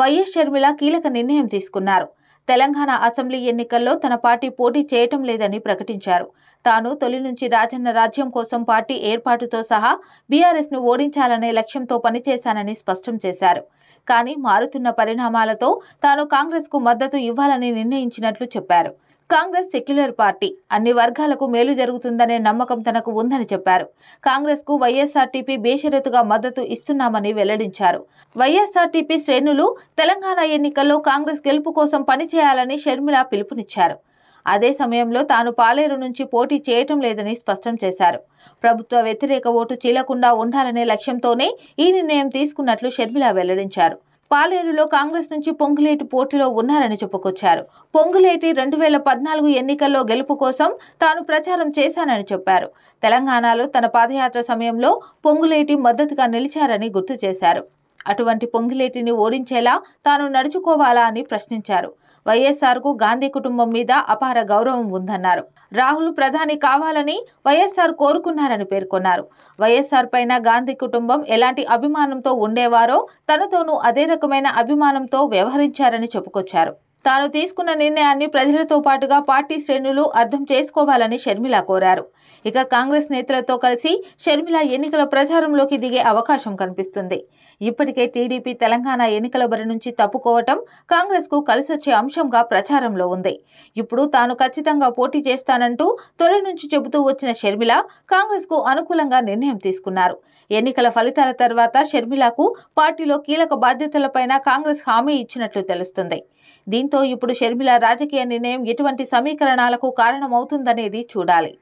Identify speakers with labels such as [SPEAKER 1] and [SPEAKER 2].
[SPEAKER 1] YS Sharmila కీలక నిర్ణయం తీసుకున్నారు తెలంగాణ అసెంబ్లీ ఎన్నికల్లో తన పార్టీ పోటీ చేయటం లేదని ప్రకటించారు తాను తొలి నుంచి రాజన్న రాజ్యం కోసం పార్టీ ఏర్పాటుతో సహా బీఆర్ఎస్ను ఓడించాలనే లక్ష్యంతో పనిచేశానని స్పష్టం చేశారు కానీ మారుతున్న పరిణామాలతో తాను కాంగ్రెస్కు మద్దతు ఇవ్వాలని నిర్ణయించినట్లు చెప్పారు కాంగ్రెస్ సెక్యులర్ పార్టీ అన్ని వర్గాలకు మేలు జరుగుతుందనే నమ్మకం తనకు ఉందని చెప్పారు కాంగ్రెస్ కు వైఎస్ఆర్టీపీ బేషరతుగా మద్దతు ఇస్తున్నామని వెల్లడించారు వైఎస్ఆర్టీపీ శ్రేణులు తెలంగాణ ఎన్నికల్లో కాంగ్రెస్ గెలుపు కోసం పనిచేయాలని షర్మిల పిలుపునిచ్చారు అదే సమయంలో తాను పాలేరు నుంచి పోటీ చేయటం లేదని స్పష్టం చేశారు ప్రభుత్వ వ్యతిరేక ఓటు చీలకుండా ఉండాలనే లక్ష్యంతోనే ఈ నిర్ణయం తీసుకున్నట్లు షర్మిల వెల్లడించారు పాలేరులో కాంగ్రెస్ నుంచి పొంగులేటి పోటీలో ఉన్నారని చెప్పుకొచ్చారు పొంగులేటి రెండు వేల పద్నాలుగు ఎన్నికల్లో గెలుపు కోసం తాను ప్రచారం చేశానని చెప్పారు తెలంగాణలో తన పాదయాత్ర సమయంలో పొంగులేటి మద్దతుగా నిలిచారని గుర్తు చేశారు అటువంటి పొంగులేటిని ఓడించేలా తాను నడుచుకోవాలా అని ప్రశ్నించారు వైఎస్ఆర్కు గాంధీ కుటుంబం మీద అపార గౌరవం ఉందన్నారు రాహుల్ ప్రధాని కావాలని వైఎస్ఆర్ కోరుకున్నారని పేర్కొన్నారు వైఎస్ఆర్ పైన గాంధీ కుటుంబం ఎలాంటి అభిమానంతో ఉండేవారో తనతోనూ అదే రకమైన అభిమానంతో వ్యవహరించారని చెప్పుకొచ్చారు తాను తీసుకున్న నిర్ణయాన్ని ప్రజలతో పాటుగా పార్టీ శ్రేణులు అర్థం చేసుకోవాలని షర్మిల కోరారు ఇక కాంగ్రెస్ నేతలతో కలిసి షర్మిల ఎన్నికల ప్రచారంలోకి దిగే అవకాశం కనిపిస్తుంది ఇప్పటికే టీడీపీ తెలంగాణ ఎన్నికల బరి నుంచి తప్పుకోవటం కాంగ్రెస్కు కలిసొచ్చే అంశంగా ప్రచారంలో ఉంది ఇప్పుడు తాను ఖచ్చితంగా పోటీ చేస్తానంటూ తొలి నుంచి చెబుతూ వచ్చిన షర్మిల కాంగ్రెస్కు అనుకూలంగా నిర్ణయం తీసుకున్నారు ఎన్నికల ఫలితాల తర్వాత షర్మిలకు పార్టీలో కీలక బాధ్యతలపైన కాంగ్రెస్ హామీ ఇచ్చినట్లు తెలుస్తుంది దీంతో ఇప్పుడు షర్మిల రాజకీయ నిర్ణయం ఎటువంటి సమీకరణాలకు కారణమవుతుందనేది చూడాలి